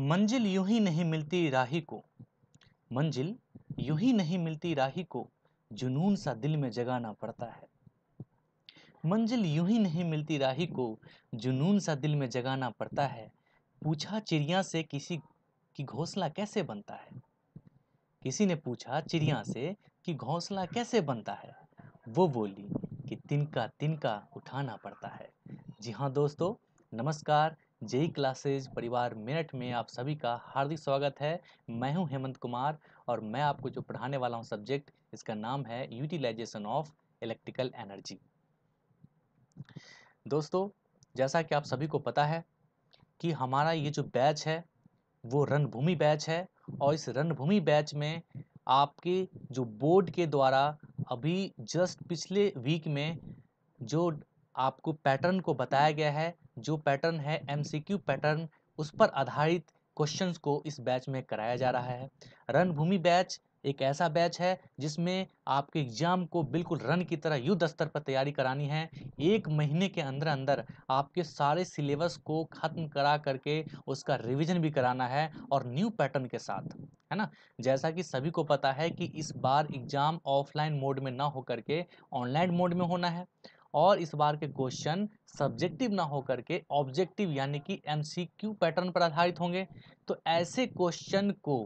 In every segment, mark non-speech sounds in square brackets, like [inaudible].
मंजिल यूं ही नहीं मिलती राही को मंजिल यूं ही नहीं मिलती राही को जुनून सा दिल में जगाना पड़ता है मंजिल यूं ही नहीं मिलती राही को जुनून सा दिल में जगाना पड़ता है पूछा चिड़िया से किसी की घोंसला कैसे बनता है किसी ने पूछा चिड़िया से कि घोंसला कैसे बनता है वो बोली कि तिनका तिनका उठाना पड़ता है जी हाँ दोस्तों नमस्कार जेई क्लासेज परिवार मिनट में आप सभी का हार्दिक स्वागत है मैं हूं हेमंत कुमार और मैं आपको जो पढ़ाने वाला हूं सब्जेक्ट इसका नाम है यूटिलाइजेशन ऑफ इलेक्ट्रिकल एनर्जी दोस्तों जैसा कि आप सभी को पता है कि हमारा ये जो बैच है वो रणभूमि बैच है और इस रणभूमि बैच में आपके जो बोर्ड के द्वारा अभी जस्ट पिछले वीक में जो आपको पैटर्न को बताया गया है जो पैटर्न है एम पैटर्न उस पर आधारित क्वेश्चंस को इस बैच में कराया जा रहा है रणभूमि बैच एक ऐसा बैच है जिसमें आपके एग्जाम को बिल्कुल रन की तरह युद्ध स्तर पर तैयारी करानी है एक महीने के अंदर अंदर आपके सारे सिलेबस को ख़त्म करा करके उसका रिवीजन भी कराना है और न्यू पैटर्न के साथ है ना जैसा कि सभी को पता है कि इस बार एग्ज़ाम ऑफलाइन मोड में ना हो करके ऑनलाइन मोड में होना है और इस बार के क्वेश्चन सब्जेक्टिव ना होकर के ऑब्जेक्टिव यानी कि एमसीक्यू पैटर्न पर आधारित होंगे तो ऐसे क्वेश्चन को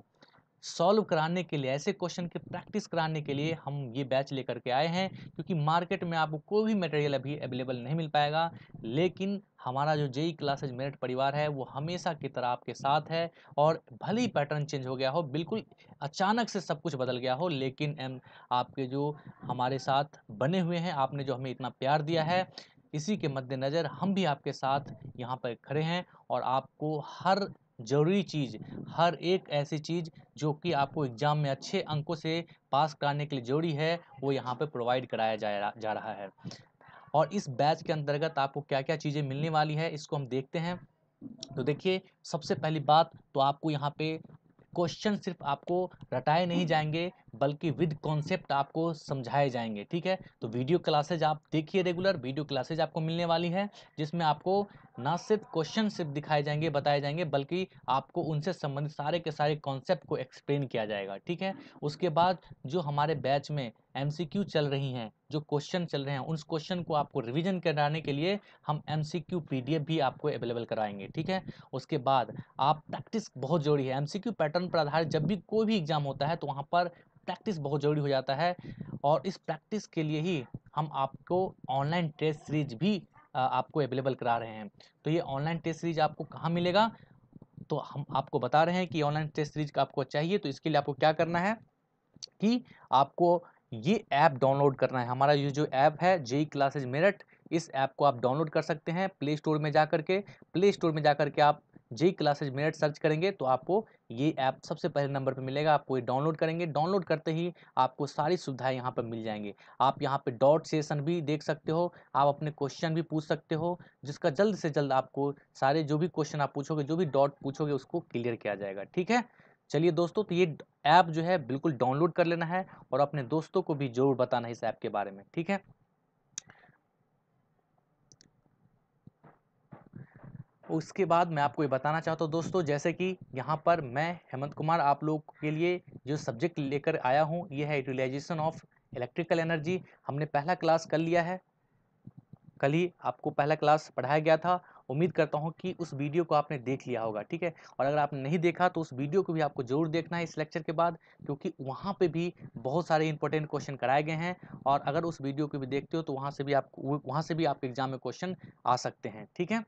सॉल्व कराने के लिए ऐसे क्वेश्चन की प्रैक्टिस कराने के लिए हम ये बैच लेकर के आए हैं क्योंकि मार्केट में आपको कोई भी मटेरियल अभी अवेलेबल नहीं मिल पाएगा लेकिन हमारा जो जेई क्लासेज मेरिट परिवार है वो हमेशा की तरह आपके साथ है और भले ही पैटर्न चेंज हो गया हो बिल्कुल अचानक से सब कुछ बदल गया हो लेकिन एम आपके जो हमारे साथ बने हुए हैं आपने जो हमें इतना प्यार दिया है इसी के मद्देनज़र हम भी आपके साथ यहाँ पर खड़े हैं और आपको हर ज़रूरी चीज़ हर एक ऐसी चीज़ जो कि आपको एग्जाम में अच्छे अंकों से पास कराने के लिए ज़रूरी है वो यहाँ पर प्रोवाइड कराया जा जा रहा है और इस बैच के अंतर्गत आपको क्या क्या चीज़ें मिलने वाली है इसको हम देखते हैं तो देखिए सबसे पहली बात तो आपको यहाँ पे क्वेश्चन सिर्फ आपको रटाए नहीं जाएंगे बल्कि विद कॉन्सेप्ट आपको समझाए जाएंगे ठीक है तो वीडियो क्लासेज आप देखिए रेगुलर वीडियो क्लासेज आपको मिलने वाली है जिसमें आपको ना सिर्फ क्वेश्चन सिर्फ दिखाए जाएंगे बताए जाएंगे बल्कि आपको उनसे संबंधित सारे के सारे कॉन्सेप्ट को एक्सप्लेन किया जाएगा ठीक है उसके बाद जो हमारे बैच में एम चल रही हैं जो क्वेश्चन चल रहे हैं उस क्वेश्चन को आपको रिविजन कराने के लिए हम एम सी भी आपको अवेलेबल कराएंगे ठीक है उसके बाद आप प्रैक्टिस बहुत जरूरी है एम पैटर्न पर आधारित जब भी कोई भी एग्जाम होता है तो वहाँ पर प्रैक्टिस बहुत ज़रूरी हो जाता है और इस प्रैक्टिस के लिए ही हम आपको ऑनलाइन टेस्ट सीरीज भी आपको अवेलेबल करा रहे हैं तो ये ऑनलाइन टेस्ट सीरीज आपको कहाँ मिलेगा तो हम आपको बता रहे हैं कि ऑनलाइन टेस्ट सीरीज आपको चाहिए तो इसके लिए आपको क्या करना है कि आपको ये ऐप डाउनलोड करना है हमारा ये जो ऐप है जेई क्लासेज मेरठ इस ऐप को आप डाउनलोड कर सकते हैं प्ले स्टोर में जा कर के प्ले स्टोर में जा कर के आप जी क्लासेज मिनट सर्च करेंगे तो आपको ये ऐप सबसे पहले नंबर पर मिलेगा आपको ये डाउनलोड करेंगे डाउनलोड करते ही आपको सारी सुविधाएं यहाँ पर मिल जाएंगे आप यहाँ पे डॉट सेशन भी देख सकते हो आप अपने क्वेश्चन भी पूछ सकते हो जिसका जल्द से जल्द आपको सारे जो भी क्वेश्चन आप पूछोगे जो भी डॉट पूछोगे उसको क्लियर किया जाएगा ठीक है चलिए दोस्तों तो ये ऐप जो है बिल्कुल डाउनलोड कर लेना है और अपने दोस्तों को भी जरूर बताना है इस ऐप के बारे में ठीक है उसके बाद मैं आपको ये बताना चाहता हूँ दोस्तों जैसे कि यहाँ पर मैं हेमंत कुमार आप लोग के लिए जो सब्जेक्ट लेकर आया हूँ ये है यूटिलाइजेशन ऑफ इलेक्ट्रिकल एनर्जी हमने पहला क्लास कर लिया है कल ही आपको पहला क्लास पढ़ाया गया था उम्मीद करता हूँ कि उस वीडियो को आपने देख लिया होगा ठीक है और अगर आपने नहीं देखा तो उस वीडियो को भी आपको जरूर देखना है इस लेक्चर के बाद क्योंकि वहाँ पे भी बहुत सारे इंपॉर्टेंट क्वेश्चन कराए गए हैं और अगर उस वीडियो को भी देखते हो तो वहाँ से भी आप वहाँ से भी आपके एग्जाम में क्वेश्चन आ सकते हैं ठीक है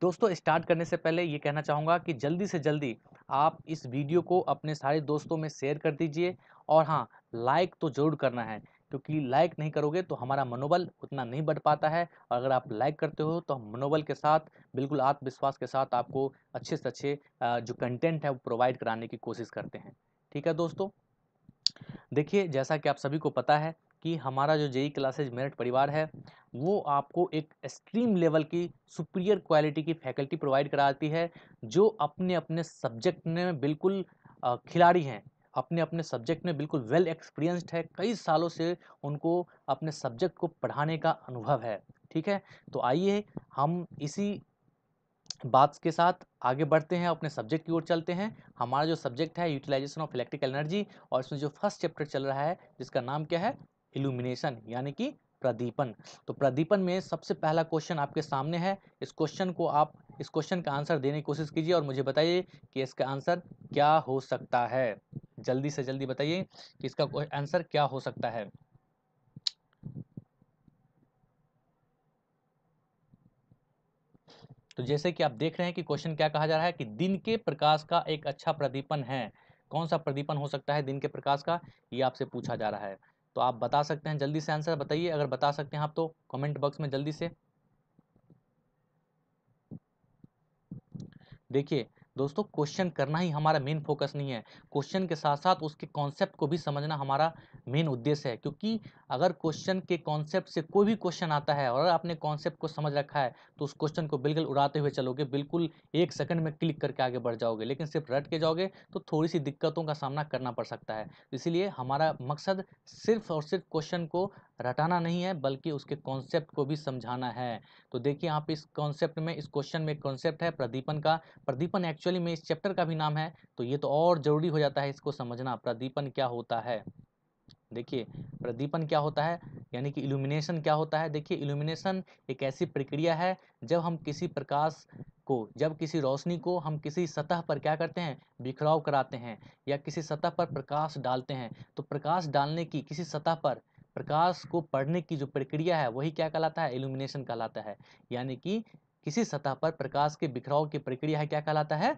दोस्तों स्टार्ट करने से पहले ये कहना चाहूँगा कि जल्दी से जल्दी आप इस वीडियो को अपने सारे दोस्तों में शेयर कर दीजिए और हाँ लाइक तो ज़रूर करना है क्योंकि लाइक नहीं करोगे तो हमारा मनोबल उतना नहीं बढ़ पाता है और अगर आप लाइक करते हो तो हम मनोबल के साथ बिल्कुल आत्मविश्वास के साथ आपको अच्छे से अच्छे जो कंटेंट है वो प्रोवाइड कराने की कोशिश करते हैं ठीक है दोस्तों देखिए जैसा कि आप सभी को पता है कि हमारा जो जेई क्लासेज मेरिट परिवार है वो आपको एक एक्सट्रीम लेवल की सुप्रियर क्वालिटी की फैकल्टी प्रोवाइड कराती है जो अपने अपने सब्जेक्ट में बिल्कुल खिलाड़ी हैं अपने अपने सब्जेक्ट में बिल्कुल वेल एक्सपीरियंस्ड है कई सालों से उनको अपने सब्जेक्ट को पढ़ाने का अनुभव है ठीक है तो आइए हम इसी बात के साथ आगे बढ़ते हैं अपने सब्जेक्ट की ओर चलते हैं हमारा जो सब्जेक्ट है यूटिलाइजेशन ऑफ इलेक्ट्रिकल एनर्जी और इसमें जो फर्स्ट चैप्टर चल रहा है जिसका नाम क्या है इल्यूमिनेशन यानी कि प्रदीपन तो प्रदीपन में सबसे पहला क्वेश्चन आपके सामने है इस क्वेश्चन को आप इस क्वेश्चन का आंसर देने की कोशिश कीजिए और मुझे बताइए कि इसका आंसर क्या हो सकता है जल्दी से जल्दी बताइए कि इसका आंसर क्या हो सकता है तो जैसे कि आप देख रहे हैं कि क्वेश्चन क्या कहा जा रहा है कि दिन के प्रकाश का एक अच्छा प्रदीपन है कौन सा प्रदीपन हो सकता है दिन के प्रकाश का ये आपसे पूछा जा रहा है तो आप बता सकते हैं जल्दी से आंसर बताइए अगर बता सकते हैं आप तो कमेंट बॉक्स में जल्दी से देखिए दोस्तों क्वेश्चन करना ही हमारा मेन फोकस नहीं है क्वेश्चन के साथ साथ उसके कॉन्सेप्ट को भी समझना हमारा मेन उद्देश्य है क्योंकि अगर क्वेश्चन के कॉन्सेप्ट से कोई भी क्वेश्चन आता है और आपने कॉन्सेप्ट को समझ रखा है तो उस क्वेश्चन को बिल्कुल उड़ाते हुए चलोगे बिल्कुल एक सेकंड में क्लिक करके आगे बढ़ जाओगे लेकिन सिर्फ रट के जाओगे तो थोड़ी सी दिक्कतों का सामना करना पड़ सकता है इसीलिए हमारा मकसद सिर्फ और सिर्फ क्वेश्चन को रटाना नहीं है बल्कि उसके कॉन्सेप्ट को भी समझाना है तो देखिए आप इस कॉन्सेप्ट में इस क्वेश्चन में कॉन्सेप्ट है प्रदीपन का प्रदीपन एक्चुअली में इस चैप्टर का भी नाम है तो ये तो और ज़रूरी हो जाता है इसको समझना प्रदीपन क्या होता है देखिए प्रदीपन क्या होता है यानी कि इल्यूमिनेशन क्या होता है देखिए इल्यूमिनेशन एक ऐसी प्रक्रिया है जब हम किसी प्रकाश को जब किसी रोशनी को हम किसी सतह पर क्या करते हैं बिखराव कराते हैं या किसी सतह पर प्रकाश डालते हैं तो प्रकाश डालने की किसी सतह पर प्रकाश को पढ़ने की जो प्रक्रिया है वही क्या कहलाता है इल्यूमिनेशन कहलाता है यानी कि किसी सतह पर प्रकाश के बिखराव की प्रक्रिया है क्या कहलाता है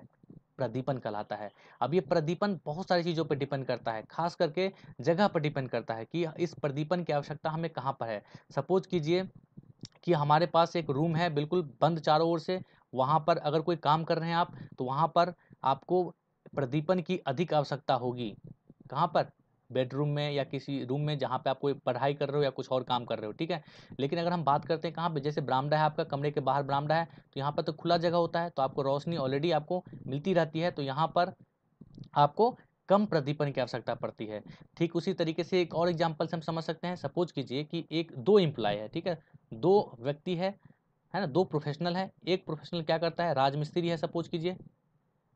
प्रदीपन कहलाता है अब ये प्रदीपन बहुत सारी चीज़ों पर डिपेंड करता है खास करके जगह पर डिपेंड करता है कि इस प्रदीपन की आवश्यकता हमें कहाँ पर है सपोज कीजिए कि हमारे पास एक रूम है बिल्कुल बंद चारों ओर से वहाँ पर अगर कोई काम कर रहे हैं आप तो वहाँ पर आपको प्रदीपन की अधिक आवश्यकता होगी कहाँ पर बेडरूम में या किसी रूम में जहाँ पे आप कोई पढ़ाई कर रहे हो या कुछ और काम कर रहे हो ठीक है लेकिन अगर हम बात करते हैं कहाँ पे जैसे बरामडा है आपका कमरे के बाहर बरामडा है तो यहाँ पर तो खुला जगह होता है तो आपको रोशनी ऑलरेडी आपको मिलती रहती है तो यहाँ पर आपको कम प्रदीपन की आवश्यकता पड़ती है ठीक उसी तरीके से एक और एग्जाम्पल से हम समझ सकते हैं सपोज कीजिए कि एक दो एम्प्लॉय है ठीक है दो व्यक्ति है है ना दो प्रोफेशनल है एक प्रोफेशनल क्या करता है राजमिस्त्री है सपोज कीजिए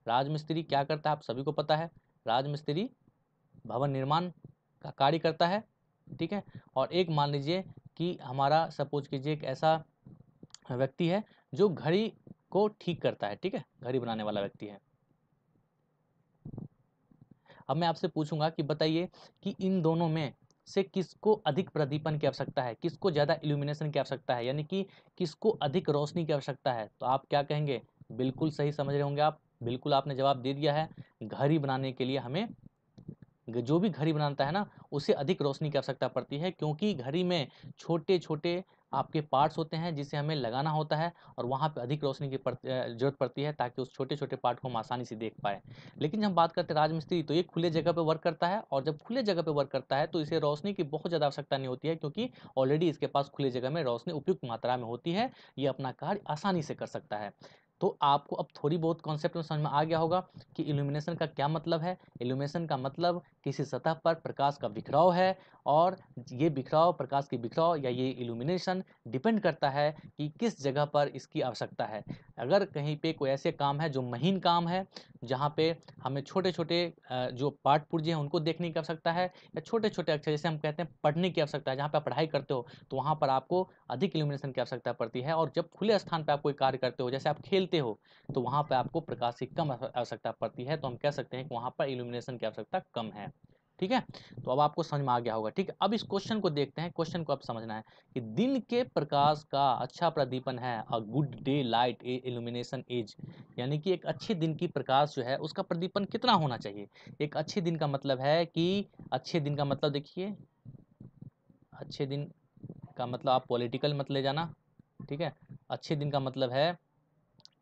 राजमिस्त्री क्या करता है आप सभी को पता है राजमिस्त्री भवन निर्माण का कार्य करता है ठीक है और एक मान लीजिए कि हमारा सपोज कीजिए एक ऐसा व्यक्ति है जो घड़ी को ठीक करता है ठीक है घड़ी बनाने वाला व्यक्ति है अब मैं आपसे पूछूंगा कि बताइए कि इन दोनों में से किसको अधिक प्रदीपन की आवश्यकता है किसको ज़्यादा इल्यूमिनेशन की आवश्यकता है यानी कि किसको अधिक रोशनी की आवश्यकता है तो आप क्या कहेंगे बिल्कुल सही समझ रहे होंगे आप बिल्कुल आपने जवाब दे दिया है घड़ी बनाने के लिए हमें जो भी घड़ी बनाता है ना उसे अधिक रोशनी की आवश्यकता पड़ती है क्योंकि घड़ी में छोटे छोटे आपके पार्ट्स होते हैं जिसे हमें लगाना होता है और वहाँ पे अधिक रोशनी की पड़, जरूरत पड़ती है ताकि उस छोटे छोटे पार्ट को हम आसानी से देख पाए लेकिन जब हम बात करते हैं राजमिस्त्री तो ये खुले जगह पे वर्क करता है और जब खुले जगह पे वर्क करता है तो इसे रोशनी की बहुत ज़्यादा आवश्यकता नहीं होती है क्योंकि ऑलरेडी इसके पास खुले जगह में रोशनी उपयुक्त मात्रा में होती है ये अपना कार्य आसानी से कर सकता है तो आपको अब थोड़ी बहुत कॉन्सेप्ट में समझ में आ गया होगा कि इल्यूमिनेशन का क्या मतलब है इल्यूमिनेशन का मतलब किसी सतह पर प्रकाश का बिखराव है और ये बिखराव प्रकाश की बिखराव या ये इल्यूमिनेशन डिपेंड करता है कि किस जगह पर इसकी आवश्यकता है अगर कहीं पे कोई ऐसे काम है जो महीन काम है जहाँ पे हमें छोटे छोटे जो पाठ पुर्जे हैं उनको देखने की आवश्यकता है या छोटे छोटे अक्षर जैसे हम कहते हैं पढ़ने की आवश्यकता है जहाँ पर आप पढ़ाई करते हो तो वहाँ पर आपको अधिक इल्यूमिनेशन की आवश्यकता पड़ती है और जब खुले स्थान पर आप कोई कार्य करते हो जैसे आप खेलते हो तो वहाँ पर आपको प्रकाश की कम आवश्यकता पड़ती है तो हम कह सकते हैं कि वहाँ पर इल्यूमिनेशन की आवश्यकता कम है ठीक है तो अब आपको समझ में आ गया होगा ठीक है अब इस क्वेश्चन को देखते हैं क्वेश्चन को आप समझना है कि दिन के प्रकाश का अच्छा प्रदीपन है a good daylight a illumination as यानी कि एक अच्छे दिन की प्रकाश जो है उसका प्रदीपन कितना होना चाहिए एक अच्छे दिन का मतलब है कि अच्छे दिन का मतलब देखिए अच्छे दिन का मतलब आप पॉलिटिकल मत ले जाना ठीक है अच्छे दिन का मतलब है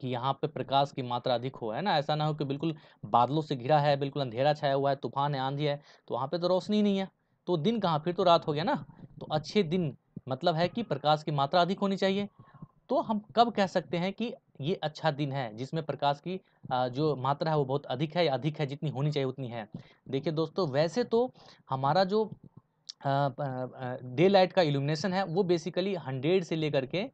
कि यहाँ पे प्रकाश की मात्रा अधिक हो है ना ऐसा ना हो कि बिल्कुल बादलों से घिरा है बिल्कुल अंधेरा छाया हुआ है तूफान है आंधी है तो वहाँ पे तो रोशनी ही नहीं है तो दिन कहाँ फिर तो रात हो गया ना तो अच्छे दिन मतलब है कि प्रकाश की मात्रा अधिक होनी चाहिए तो हम कब कह सकते हैं कि ये अच्छा दिन है जिसमें प्रकाश की जो मात्रा है वो बहुत अधिक है या अधिक है जितनी होनी चाहिए उतनी है देखिए दोस्तों वैसे तो हमारा जो डे लाइट का इल्यूमिनेशन है वो बेसिकली हंड्रेड से लेकर के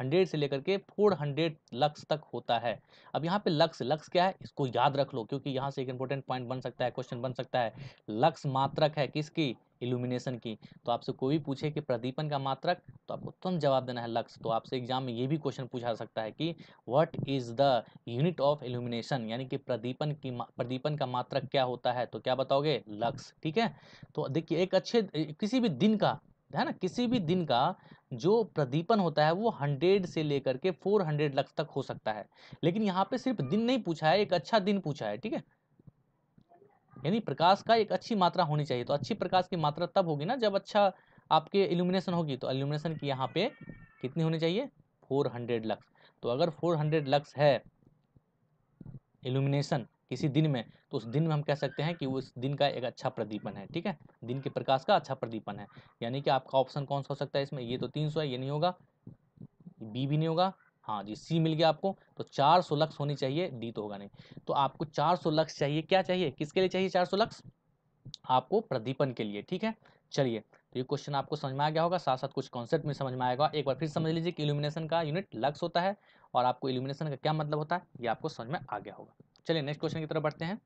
हंड्रेड से लेकर के फोर हंड्रेड लक्स तक होता है अब यहाँ पे लक्स लक्स क्या है इसको याद रख लो क्योंकि यहाँ से एक इंपॉर्टेंट पॉइंट बन सकता है क्वेश्चन बन सकता है लक्स मात्रक है किसकी इल्यूमिनेशन की तो आपसे कोई भी पूछे कि प्रदीपन का मात्रक तो आपको तुरंत जवाब देना है लक्स तो आपसे एग्जाम में ये भी क्वेश्चन पूछा सकता है कि what is the unit of illumination यानी कि प्रदीपन की प्रदीपन का मात्रक क्या होता है तो क्या बताओगे लक्स ठीक है तो देखिए एक अच्छे किसी भी दिन का है ना किसी भी दिन का जो प्रदीपन होता है वो हंड्रेड से लेकर के फोर हंड्रेड लक्स तक हो सकता है लेकिन यहाँ पे सिर्फ दिन नहीं पूछा है एक अच्छा दिन पूछा है ठीक है यानी प्रकाश का एक अच्छी मात्रा होनी चाहिए तो अच्छी प्रकाश की मात्रा तब होगी ना जब अच्छा आपके इल्यूमिनेशन होगी तो इल्यूमिनेशन की यहाँ पे कितनी होनी चाहिए 400 लक्स तो अगर 400 लक्स है इल्यूमिनेशन किसी दिन में तो उस दिन में हम कह सकते हैं कि उस दिन का एक अच्छा प्रदीपन है ठीक है दिन के प्रकाश का अच्छा प्रदीपन है यानी कि आपका ऑप्शन कौन सा हो सकता है इसमें ये तो तीन सौ है ये नहीं होगा बी भी नहीं होगा हाँ जी सी मिल गया आपको तो चार सौ लक्स होनी चाहिए डी तो होगा नहीं तो आपको चार सौ लक्स चाहिए क्या चाहिए किसके लिए चाहिए चार सौ लक्स आपको प्रदीपन के लिए ठीक है चलिए तो ये क्वेश्चन आपको समझ में आ गया होगा साथ साथ कुछ कॉन्सेप्ट में समझ में आएगा एक बार फिर समझ लीजिए कि इल्यूमिनेशन का यूनिट लक्स होता है और आपको इल्यूमिनेशन का क्या मतलब होता है ये आपको समझ में आ गया होगा चलिए नेक्स्ट क्वेश्चन की तरफ बढ़ते हैं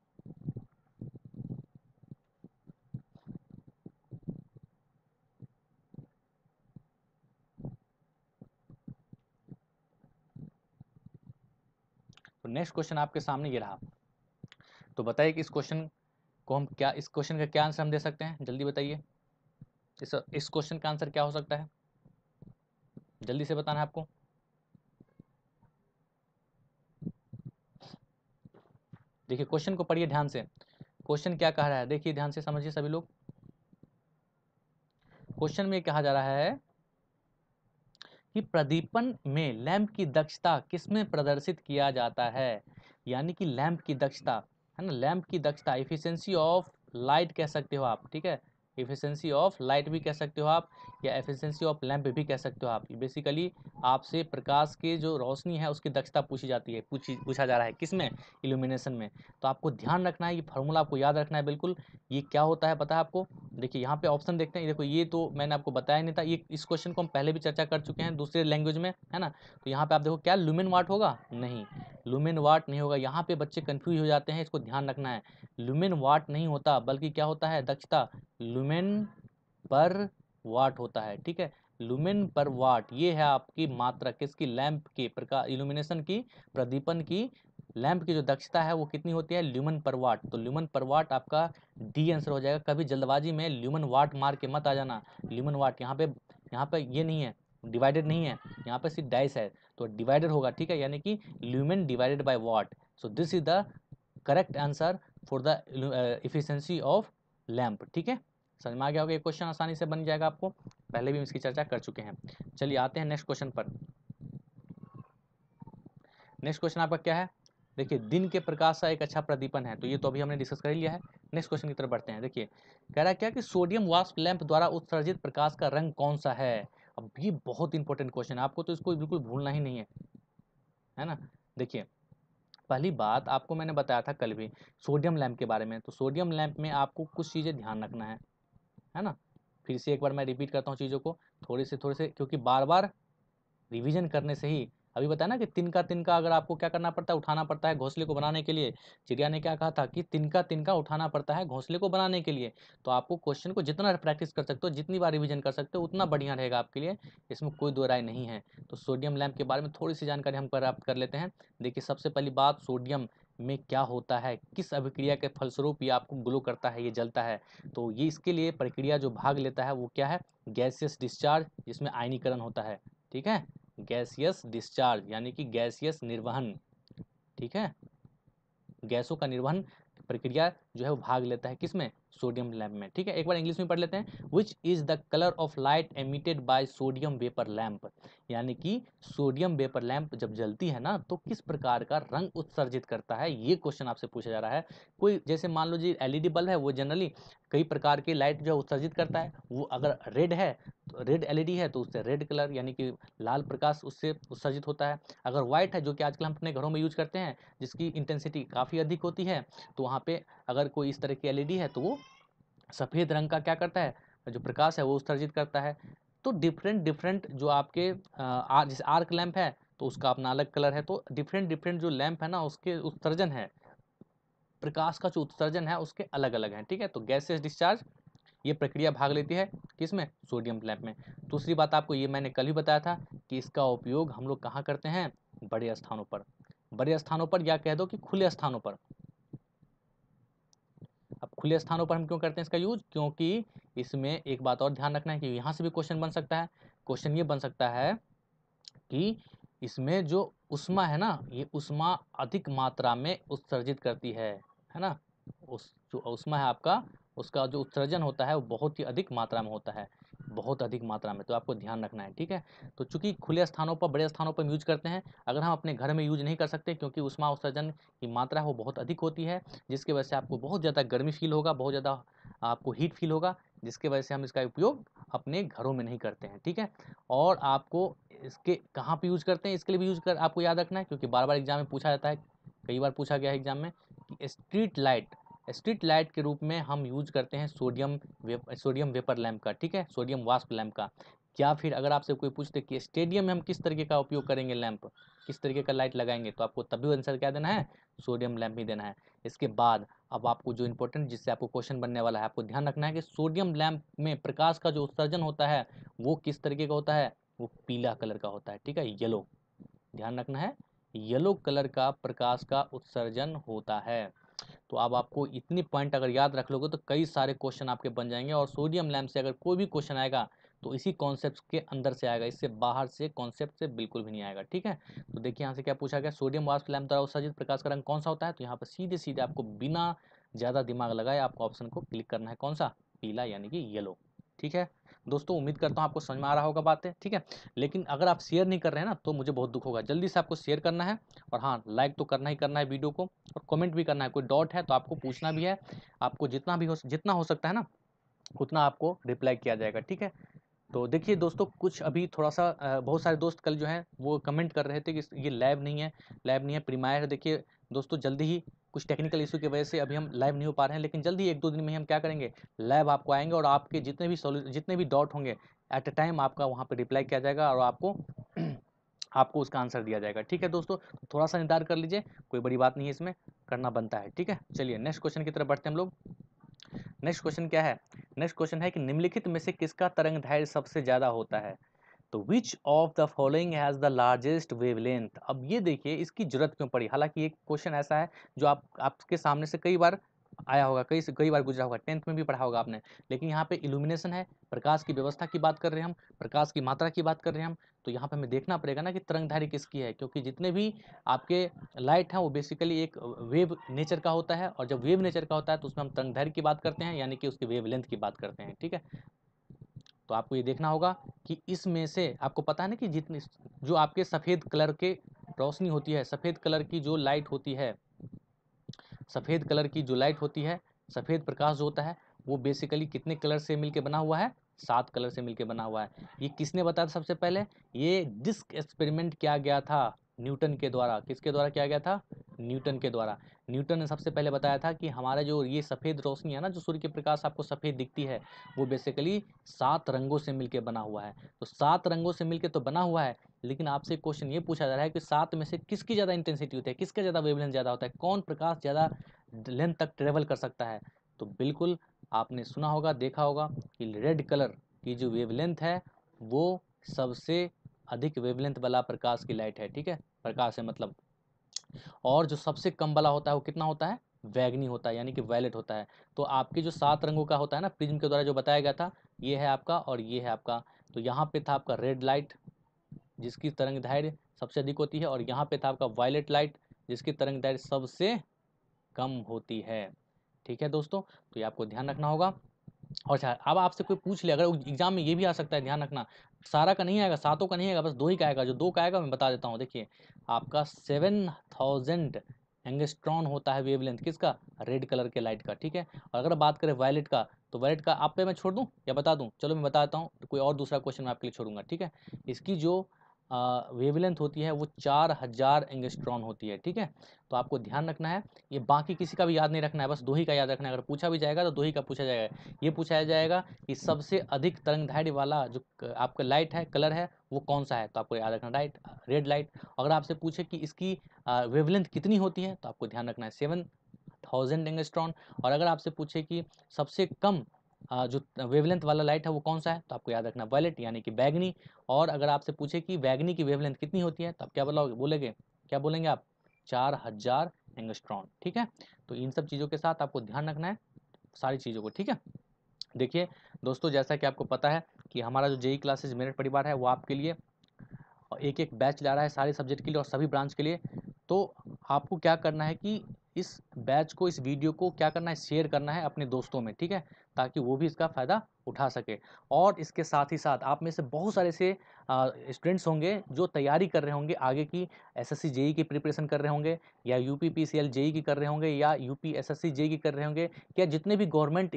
तो नेक्स्ट क्वेश्चन आपके सामने ये रहा तो बताइए कि इस क्वेश्चन को हम क्या इस क्वेश्चन का क्या आंसर हम दे सकते हैं जल्दी बताइए इस इस क्वेश्चन का आंसर क्या हो सकता है जल्दी से बताना है आपको देखिए क्वेश्चन को पढ़िए ध्यान से क्वेश्चन क्या कह रहा है देखिए ध्यान से समझिए सभी लोग क्वेश्चन में कहा जा रहा है कि प्रदीपन में लैंप की दक्षता किसमें प्रदर्शित किया जाता है यानी कि लैंप की दक्षता है ना लैंप की दक्षता इफिशियंसी ऑफ लाइट कह सकते हो आप ठीक है एफिशिएंसी ऑफ लाइट भी कह सकते हो आप या एफिशिएंसी ऑफ लैंप भी कह सकते हो आप बेसिकली आपसे प्रकाश के जो रोशनी है उसकी दक्षता पूछी जाती है पूछी पूछा जा रहा है किस में इल्यूमिनेशन में तो आपको ध्यान रखना है ये फार्मूला आपको याद रखना है बिल्कुल ये क्या होता है पता है आपको देखिए यहाँ पे ऑप्शन देखते हैं देखो ये तो मैंने आपको बताया नहीं था ये इस क्वेश्चन को हम पहले भी चर्चा कर चुके हैं दूसरे लैंग्वेज में है ना तो यहाँ पर आप देखो क्या लुमिन वाट होगा नहीं लुमेन वाट नहीं होगा यहाँ पे बच्चे कन्फ्यूज हो जाते हैं इसको ध्यान रखना है लुमेन वाट नहीं होता बल्कि क्या होता है दक्षता लुमेन पर वाट होता है ठीक है लुमेन पर वाट ये है आपकी मात्रा किसकी लैंप के प्रकार इल्यूमिनेशन की प्रदीपन की लैंप की जो दक्षता है वो कितनी होती है ल्यूमन पर वाट तो ल्यूमन पर वाट आपका डी आंसर हो जाएगा कभी जल्दबाजी में ल्यूमन वाट मार के मत आ जाना ल्यूमन वाट यहाँ पे यहाँ पे ये नहीं है डिवाइडेड नहीं है यहाँ पर सिर्फ डाइस है तो डिवाइडेड होगा ठीक है यानी कि lumen divided by watt so this is the correct answer for the efficiency of lamp ठीक है समझ में आ गया होगा एक क्वेश्चन आसानी से बन जाएगा आपको पहले भी हम इसकी चर्चा कर चुके हैं चलिए आते हैं नेक्स्ट क्वेश्चन पर नेक्स्ट क्वेश्चन आपका क्या है देखिए दिन के प्रकाश का एक अच्छा प्रदीपन है तो ये तो अभी हमने डिस्कस कर लिया है नेक्स्ट क्वेश्चन की तरफ बढ़ते हैं देखिए कह रहा है क्या कि सोडियम वाष्प लैंप द्वारा उत्सर्जित प्रकाश का रंग कौन सा है अब ये बहुत इंपॉर्टेंट क्वेश्चन है आपको तो इसको बिल्कुल भूलना ही नहीं है है ना देखिए पहली बात आपको मैंने बताया था कल भी सोडियम लैम्प के बारे में तो सोडियम लैम्प में आपको कुछ चीज़ें ध्यान रखना है है ना फिर से एक बार मैं रिपीट करता हूँ चीज़ों को थोड़े से थोड़े से क्योंकि बार बार रिविजन करने से ही अभी बताया ना कि तिनका तिनका अगर आपको क्या करना पड़ता है उठाना पड़ता है घोंसले को बनाने के लिए चिड़िया ने क्या कहा था कि तिनका तिनका उठाना पड़ता है घोंसले को बनाने के लिए तो आपको क्वेश्चन को जितना प्रैक्टिस कर सकते हो जितनी बार रिविजन कर सकते हो उतना बढ़िया रहेगा आपके लिए इसमें कोई दो राय नहीं है तो सोडियम लैम्प के बारे में थोड़ी सी जानकारी हम प्राप्त कर लेते हैं देखिए सबसे पहली बात सोडियम में क्या होता है किस अभिक्रिया के फलस्वरूप ये आपको ग्लो करता है ये जलता है तो ये इसके लिए प्रक्रिया जो भाग लेता है वो क्या है गैसियस डिस्चार्ज जिसमें आयनीकरण होता है ठीक है गैसियस डिस्चार्ज यानी कि गैसियस निर्वहन ठीक है गैसों का निर्वहन प्रक्रिया जो है वो भाग लेता है किसमें सोडियम लैम्प में ठीक है एक बार इंग्लिश में पढ़ लेते हैं which is the colour of light emitted by sodium vapour lamp यानी कि सोडियम वेपर लैम्प जब जलती है ना तो किस प्रकार का रंग उत्सर्जित करता है ये क्वेश्चन आपसे पूछा जा रहा है कोई जैसे मान लो जी एलईडी बल्ब है वो जनरली कई प्रकार की लाइट जो उत्सर्जित करता है वो अगर रेड है तो रेड एलईडी है तो उससे रेड कलर यानी कि लाल प्रकाश उससे उत्सर्जित होता है अगर व्हाइट है जो कि आजकल हम अपने घरों में यूज करते हैं जिसकी इंटेंसिटी काफ़ी अधिक होती है तो वहाँ पे अगर कोई इस तरह की एलईडी है तो वो सफ़ेद रंग का क्या करता है जो प्रकाश है वो उत्सर्जित करता है तो डिफरेंट डिफरेंट जो आपके आ, जैसे आर्क लैम्प है तो उसका अपना अलग कलर है तो डिफरेंट डिफरेंट जो लैम्प है ना उसके उत्सर्जन है प्रकाश का जो उत्सर्जन है उसके अलग अलग हैं ठीक है तो गैसेस डिस्चार्ज ये प्रक्रिया भाग लेती है किसमें सोडियम लैंप में दूसरी बात आपको ये मैंने कल ही बताया था कि इसका उपयोग हम लोग कहाँ करते हैं बड़े स्थानों पर बड़े स्थानों पर या कह दो कि खुले स्थानों पर अब खुले स्थानों पर हम क्यों करते हैं इसका यूज क्योंकि इसमें एक बात और ध्यान रखना है कि यहाँ से भी क्वेश्चन बन सकता है क्वेश्चन ये बन सकता है कि इसमें जो उष्मा है ना ये उष्मा अधिक मात्रा में उत्सर्जित करती है है ना उस जो उष्मा है आपका उसका जो उत्सर्जन होता है वो बहुत ही अधिक मात्रा में होता है बहुत अधिक मात्रा में तो आपको ध्यान रखना है ठीक है तो चूंकि खुले स्थानों पर बड़े स्थानों पर हम यूज करते हैं अगर हम अपने घर में यूज नहीं कर सकते क्योंकि उष्मा उत्सर्जन की मात्रा वो बहुत अधिक होती है जिसकी वजह से आपको बहुत ज़्यादा गर्मी फील होगा बहुत ज़्यादा आपको हीट फील होगा जिसके वजह से हम इसका उपयोग अपने घरों में नहीं करते हैं ठीक है और आपको इसके कहाँ पर यूज करते हैं इसके लिए भी यूज कर आपको याद रखना है क्योंकि बार बार एग्जाम में पूछा जाता है कई बार पूछा गया है एग्जाम में कि स्ट्रीट लाइट स्ट्रीट लाइट के रूप में हम यूज करते हैं sodium vapour sodium vapour lamp का ठीक है सोडियम वास्प लैम्प का या फिर अगर आपसे कोई पूछते कि स्टेडियम में हम किस तरीके का उपयोग करेंगे लैंप किस तरीके का लाइट लगाएंगे तो आपको तभी आंसर क्या देना है सोडियम लैंप ही देना है इसके बाद अब आपको जो इंपॉर्टेंट जिससे आपको क्वेश्चन बनने वाला है आपको ध्यान रखना है कि सोडियम लैंप में प्रकाश का जो उत्सर्जन होता है वो किस तरीके का होता है वो पीला कलर का होता है ठीक है येलो ध्यान रखना है येलो कलर का प्रकाश का उत्सर्जन होता है तो अब आपको इतनी पॉइंट अगर याद रख लोगे तो कई सारे क्वेश्चन आपके बन जाएंगे और सोडियम लैम्प से अगर कोई भी क्वेश्चन आएगा तो इसी कॉन्सेप्ट के अंदर से आएगा इससे बाहर से कॉन्सेप्ट से बिल्कुल भी नहीं आएगा ठीक है तो देखिए यहाँ से क्या पूछा गया सोडियम वाष्प लैम्प द्वारा उत्सर्जित प्रकाश का रंग कौन सा होता है तो यहाँ पर सीधे सीधे आपको बिना ज़्यादा दिमाग लगाए आपको ऑप्शन को क्लिक करना है कौन सा पीला यानी कि येलो ठीक है दोस्तों उम्मीद करता हूँ आपको समझ में आ रहा होगा बातें ठीक है लेकिन अगर आप शेयर नहीं कर रहे हैं ना तो मुझे बहुत दुख होगा जल्दी से आपको शेयर करना है और हाँ लाइक तो करना ही करना है वीडियो को और कमेंट भी करना है कोई डॉट है तो आपको पूछना भी है आपको जितना भी हो जितना हो सकता है ना उतना आपको रिप्लाई किया जाएगा ठीक है तो देखिए दोस्तों कुछ अभी थोड़ा सा बहुत सारे दोस्त कल जो हैं वो कमेंट कर रहे थे कि ये लैब नहीं है लैब नहीं है प्रीमायर देखिए दोस्तों जल्दी ही कुछ टेक्निकल इशू की वजह से अभी हम लाइव नहीं हो पा रहे हैं लेकिन जल्दी एक दो दिन में हम क्या करेंगे लाइव आपको आएंगे और आपके जितने भी सोल्यू जितने भी डॉट होंगे एट अ टाइम आपका वहाँ पर रिप्लाई किया जाएगा और आपको [clears throat] आपको उसका आंसर दिया जाएगा ठीक है दोस्तों थोड़ा सा निर्धार कर लीजिए कोई बड़ी बात नहीं है इसमें करना बनता है ठीक है चलिए नेक्स्ट क्वेश्चन की तरफ बढ़ते हैं हम लोग नेक्स्ट क्वेश्चन क्या है नेक्स्ट क्वेश्चन है कि निम्नलिखित में से किसका तरंग धैर्य सबसे ज़्यादा होता है तो which of the following has the largest wavelength अब ये देखिए इसकी जरूरत क्यों पड़ी हालांकि एक क्वेश्चन ऐसा है जो आप आपके सामने से कई बार आया होगा कई कई बार गुजरा होगा टेंथ में भी पढ़ा होगा आपने लेकिन यहाँ पे इल्यूमिनेशन है प्रकाश की व्यवस्था की बात कर रहे हैं हम प्रकाश की मात्रा की बात कर रहे हैं हम तो यहाँ पे हमें देखना पड़ेगा ना कि तरंगधारी किसकी है क्योंकि जितने भी आपके लाइट हैं वो बेसिकली एक वेव नेचर का होता है और जब वेव नेचर का होता है तो उसमें हम तरंगधारी की बात करते हैं यानी कि उसकी वेव लेंथ की बात करते हैं ठीक है तो आपको ये देखना होगा कि इसमें से आपको पता है ना कि जितने जो आपके सफ़ेद कलर के रोशनी होती है सफ़ेद कलर की जो लाइट होती है सफ़ेद कलर की जो लाइट होती है सफ़ेद प्रकाश जो होता है वो बेसिकली कितने कलर से मिलके बना हुआ है सात कलर से मिलके बना हुआ है ये किसने बताया था सबसे पहले ये डिस्क एक्सपेरिमेंट किया गया था न्यूटन के द्वारा किसके द्वारा किया गया था न्यूटन के द्वारा न्यूटन ने सबसे पहले बताया था कि हमारा जो ये सफ़ेद रोशनी है ना जो सूर्य के प्रकाश आपको सफ़ेद दिखती है वो बेसिकली सात रंगों से मिलकर बना हुआ है तो सात रंगों से मिलकर तो बना हुआ है लेकिन आपसे क्वेश्चन ये पूछा जा रहा है कि सात में से किसकी ज़्यादा इंटेंसिटी होती है किसका ज़्यादा वेवलेंथ ज़्यादा होता है कौन प्रकाश ज़्यादा लेंथ तक ट्रेवल कर सकता है तो बिल्कुल आपने सुना होगा देखा होगा कि रेड कलर की जो वेवलेंथ है वो सबसे अधिक वेवलेंथ वाला प्रकाश की लाइट है ठीक है प्रकाश है मतलब और जो सबसे कम वाला होता है वो कितना होता है वैगनी होता है यानी कि वायलेट होता है तो आपके जो सात रंगों का होता है ना प्रिज्म के द्वारा जो बताया गया था ये है आपका और ये है आपका तो यहाँ पे था आपका रेड लाइट जिसकी तरंग धैर्य सबसे अधिक होती है और यहाँ पे था आपका वायलेट लाइट जिसकी तरंग धैर्य सबसे कम होती है ठीक है दोस्तों तो ये आपको ध्यान रखना होगा और चाहे अच्छा, अब आपसे कोई पूछ ले अगर एग्जाम में ये भी आ सकता है ध्यान रखना सारा का नहीं आएगा सातों का नहीं आएगा बस दो ही का आएगा जो दो का आएगा मैं बता देता हूँ देखिए आपका सेवन थाउजेंड एंगस्ट्रॉन होता है वेवलेंथ किसका रेड कलर के लाइट का ठीक है और अगर बात करें वायलेट का तो वायलेट का आप पे मैं छोड़ दूँ या बता दूँ चलो मैं बताता हूँ कोई और दूसरा क्वेश्चन मैं आपके लिए छोड़ूंगा ठीक है इसकी जो वेवलेंथ होती है वो चार हज़ार एंगेस्ट्रॉन होती है ठीक है तो आपको ध्यान रखना है ये बाकी किसी का भी याद नहीं रखना है बस दो ही का याद रखना है अगर पूछा भी जाएगा तो दो ही का पूछा जाएगा ये पूछा जाएगा कि सबसे अधिक तरंग धैर्य वाला जो आपका लाइट है कलर है वो कौन सा है तो आपको याद रखना राइट रेड लाइट अगर आपसे पूछे कि इसकी वेवलेंथ कितनी होती है तो आपको ध्यान रखना है सेवन थाउजेंड एंगेस्ट्रॉन और अगर आपसे पूछे कि सबसे कम जो वेवलेंथ वाला लाइट है वो कौन सा है तो आपको याद रखना वायलेट यानी कि बैगनी और अगर आपसे पूछे कि बैगनी की वेवलेंथ कितनी होती है तो आप क्या बताओगे बोलेंगे क्या बोलेंगे आप चार हज़ार एंगस्ट्रॉन ठीक है तो इन सब चीज़ों के साथ आपको ध्यान रखना है सारी चीज़ों को ठीक है देखिए दोस्तों जैसा कि आपको पता है कि हमारा जो जेई क्लासेज मेरिट परिवार है वो आपके लिए एक एक बैच ला रहा है सारे सब्जेक्ट के लिए और सभी ब्रांच के लिए तो आपको क्या करना है कि इस बैच को इस वीडियो को क्या करना है शेयर करना है अपने दोस्तों में ठीक है ताकि वो भी इसका फ़ायदा उठा सके और इसके साथ ही साथ आप में से बहुत सारे से स्टूडेंट्स होंगे जो तैयारी कर रहे होंगे आगे की एसएससी जेई e की प्रिपरेशन कर रहे होंगे या U P P C L JE की कर रहे होंगे या U P S S C JE की कर रहे होंगे या जितने भी गवर्नमेंट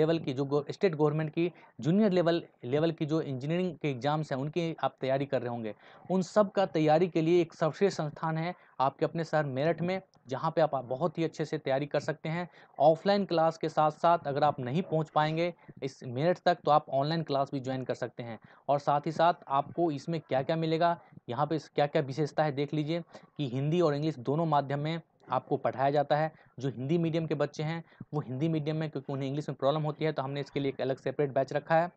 लेवल की जो स्टेट गवर्नमेंट की जूनियर लेवल लेवल की जो इंजीनियरिंग के एग्ज़ाम्स हैं उनकी आप तैयारी कर रहे होंगे उन सब का तैयारी के लिए एक सर्वश्रेष्ठ संस्थान है आपके अपने शहर मेरठ में जहाँ पे आप बहुत ही अच्छे से तैयारी कर सकते हैं ऑफलाइन क्लास के साथ साथ अगर आप नहीं पहुँच पाएंगे इस मिनट तक तो आप ऑनलाइन क्लास भी ज्वाइन कर सकते हैं और साथ ही साथ आपको इसमें क्या क्या मिलेगा यहाँ पर क्या क्या विशेषता है देख लीजिए कि हिंदी और इंग्लिश दोनों माध्यम में आपको पढ़ाया जाता है जो हिंदी मीडियम के बच्चे हैं वो हिंदी मीडियम में क्योंकि उन्हें इंग्लिश में प्रॉब्लम होती है तो हमने इसके लिए एक अलग सेपरेट बैच रखा है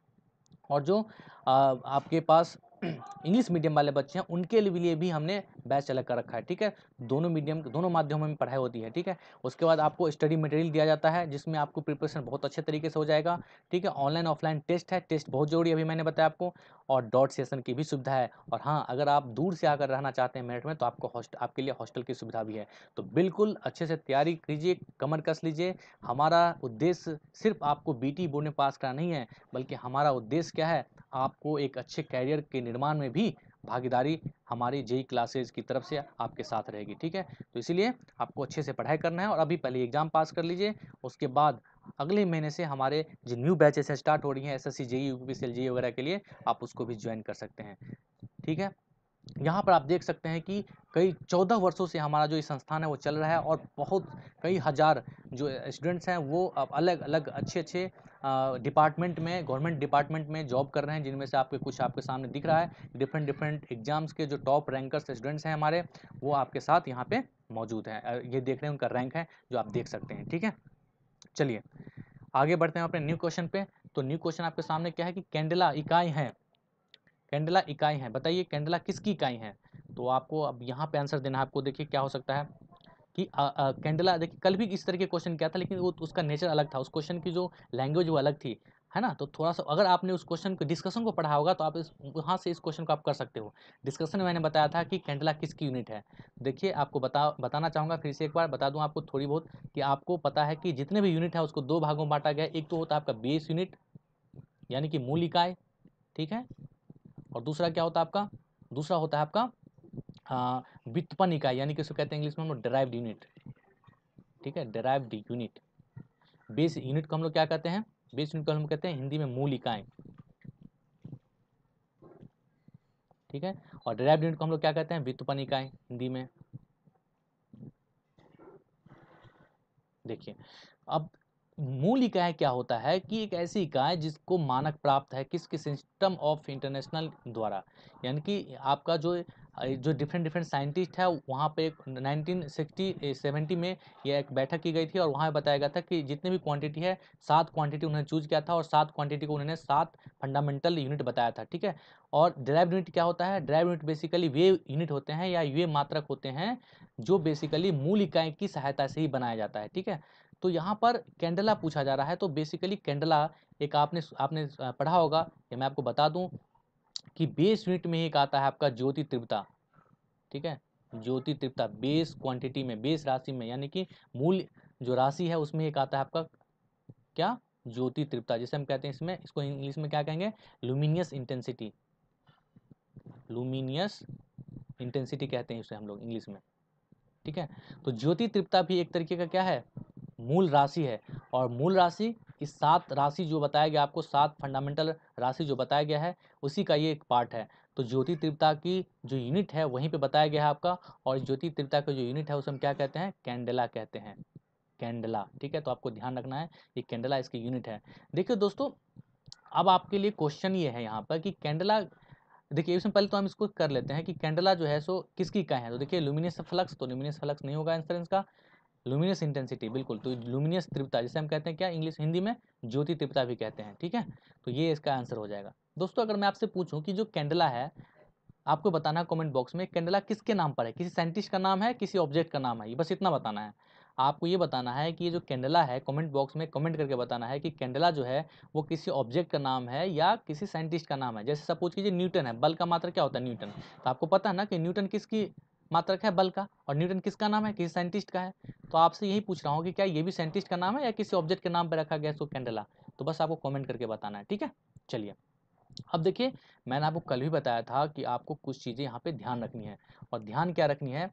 और जो आ, आपके पास [clears throat] इंग्लिश मीडियम वाले बच्चे हैं उनके लिए भी हमने बैच अलग कर रखा है ठीक है दोनों मीडियम दोनों माध्यमों में पढ़ाई होती है ठीक है उसके बाद आपको स्टडी मटेरियल दिया जाता है जिसमें आपको प्रिपरेशन बहुत अच्छे तरीके से हो जाएगा ठीक है ऑनलाइन ऑफलाइन टेस्ट है टेस्ट बहुत जरूरी है अभी मैंने बताया आपको और डॉट सेशन की भी सुविधा है और हाँ अगर आप दूर से आकर रहना चाहते हैं मेरठ में तो आपको हॉस्ट आपके लिए हॉस्टल की सुविधा भी है तो बिल्कुल अच्छे से तैयारी कीजिए कमर कस लीजिए हमारा उद्देश्य सिर्फ आपको बी टी e बोर्ड में पास करना नहीं है बल्कि हमारा उद्देश्य क्या है आपको एक अच्छे कैरियर के निर्माण में भी भागीदारी हमारी जेई क्लासेज की तरफ से आपके साथ रहेगी ठीक है तो इसीलिए आपको अच्छे से पढ़ाई करना है और अभी पहले एग्जाम पास कर लीजिए उसके बाद अगले महीने से हमारे जो न्यू बैचेस हैं स्टार्ट हो रही हैं S S C JE U P C वगैरह के लिए आप उसको भी ज्वाइन कर सकते हैं ठीक है यहाँ पर आप देख सकते हैं कि कई चौदह वर्षों से हमारा जो ये संस्थान है वो चल रहा है और बहुत कई हज़ार जो स्टूडेंट्स हैं वो अलग अलग अच्छे अच्छे डिपार्टमेंट में गवर्नमेंट डिपार्टमेंट में जॉब कर रहे हैं जिनमें से आपके कुछ आपके सामने दिख रहा है डिफरेंट डिफरेंट एग्जाम्स के जो टॉप रैंकर्स स्टूडेंट्स हैं हमारे वो आपके साथ यहाँ पे मौजूद हैं ये देख रहे हैं उनका रैंक है जो आप देख सकते हैं ठीक है चलिए आगे बढ़ते हैं अपने न्यू क्वेश्चन पे तो न्यू क्वेश्चन आपके सामने क्या है कि कैंडला इकाई है कैंडला इकाई है बताइए कैंडला किसकी इकाई है तो आपको अब यहाँ पे आंसर देना है आपको देखिए क्या हो सकता है कि कैंडला देखिए कल भी इस तरह के क्वेश्चन किया था लेकिन वो तो उसका नेचर अलग था उस क्वेश्चन की जो लैंग्वेज वो अलग थी है ना तो थोड़ा सा अगर आपने उस क्वेश्चन को डिस्कशन को पढ़ा होगा तो आप इस वहाँ से इस क्वेश्चन को आप कर सकते हो डिस्कशन में मैंने बताया था कि कैंडला किसकी यूनिट है देखिए आपको बता बताना चाहूँगा फिर से एक बार बता दूँ आपको थोड़ी बहुत कि आपको पता है कि जितने भी यूनिट है उसको दो भागों में बांटा गया एक तो होता है आपका बेस यूनिट यानी कि मूल इकाई ठीक है और दूसरा क्या होता है आपका दूसरा होता है आपका व्युत्पन्न इकाई यानी कि उसको कहते हैं इंग्लिश में हम लोग डराइव्ड यूनिट ठीक है डराइव्ड यूनिट बेस यूनिट को हम लोग क्या कहते हैं बेस यूनिट को हम कहते हैं हिंदी में मूल इकाई ठीक है और डराइव्ड यूनिट को हम लोग क्या कहते हैं व्युत्पन्न इकाई हिंदी में देखिए अब मूल इकाई क्या होता है कि एक ऐसी इकाई जिसको मानक प्राप्त है किसके सिस्टम ऑफ इंटरनेशनल द्वारा यानी कि आपका जो जो डिफरेंट डिफरेंट साइंटिस्ट है वहाँ पे 1960 70 में यह एक बैठक की गई थी और वहाँ बताया गया था कि जितने भी क्वांटिटी है सात क्वांटिटी उन्होंने चूज किया था और सात क्वांटिटी को उन्होंने सात फंडामेंटल यूनिट बताया था ठीक है और ड्राइव यूनिट क्या होता है ड्राइव यूनिट बेसिकली वे यूनिट होते हैं या वे मात्रक होते हैं जो बेसिकली मूल इकाई की सहायता से ही बनाया जाता है ठीक है तो यहाँ पर कैंडला पूछा जा रहा है तो बेसिकली कैंडला एक आपने आपने पढ़ा होगा ये मैं आपको बता दूँ कि बेस यूनिट में एक आता है आपका ज्योति तीव्रता ठीक है ज्योति तीव्रता बेस क्वांटिटी में बेस राशि में यानी कि मूल जो राशि है उसमें एक आता है आपका क्या ज्योति तीव्रता जिसे हम कहते हैं इसमें इसको इंग्लिश में क्या कहेंगे लुमिनियस इंटेंसिटी लुमिनियस इंटेंसिटी कहते हैं इसे हम लोग इंग्लिश में ठीक है तो ज्योति तीव्रता भी एक तरीके का क्या है मूल राशि है और मूल राशि कि सात राशि जो बताया गया आपको सात फंडामेंटल राशि जो बताया गया है उसी का ये एक पार्ट है तो ज्योति तीव्रता की जो यूनिट है वहीं पे बताया गया है आपका और ज्योति तीव्रता का जो यूनिट है उसे हम क्या कहते हैं कैंडला कहते हैं कैंडला ठीक है तो आपको ध्यान रखना है ये कैंडला इसकी यूनिट है देखिए दोस्तों अब आपके लिए क्वेश्चन ये है यहाँ पर कि कैंडला देखिए इसमें पहले तो हम इसको कर लेते हैं कि कैंडला जो है सो किसकी का है तो देखिए लुमिनियस फ्लक्स तो लुमिनियस फ्लक्स नहीं होगा आंसर इसका लुमिनियस इंटेंसिटी बिल्कुल तो लुमिनियस तीव्रता जिसे हम कहते हैं क्या इंग्लिश हिंदी में ज्योति तीव्रता भी कहते हैं ठीक है तो ये इसका आंसर हो जाएगा दोस्तों अगर मैं आपसे पूछूं कि जो कैंडला है आपको बताना कमेंट बॉक्स में कैंडला किसके नाम पर है किसी साइंटिस्ट का नाम है किसी ऑब्जेक्ट का नाम है ये बस इतना बताना है आपको ये बताना है कि ये जो कैंडला है कमेंट बॉक्स में कमेंट करके बताना है कि कैंडला जो है वो किसी ऑब्जेक्ट का नाम है या किसी साइंटिस्ट का नाम है जैसे सपोज कीजिए न्यूटन है बल का मात्रा क्या होता है न्यूटन तो आपको पता है ना कि न्यूटन किसकी मात्रक है बल का और न्यूटन किसका नाम है किसी साइंटिस्ट का है तो आपसे यही पूछ रहा हूँ कि क्या ये भी साइंटिस्ट का नाम है या किसी ऑब्जेक्ट के नाम पर रखा गया इसको कैंडला तो बस आपको कॉमेंट करके बताना है ठीक है चलिए अब देखिए मैंने आपको कल भी बताया था कि आपको कुछ चीज़ें यहाँ पे ध्यान रखनी है और ध्यान क्या रखनी है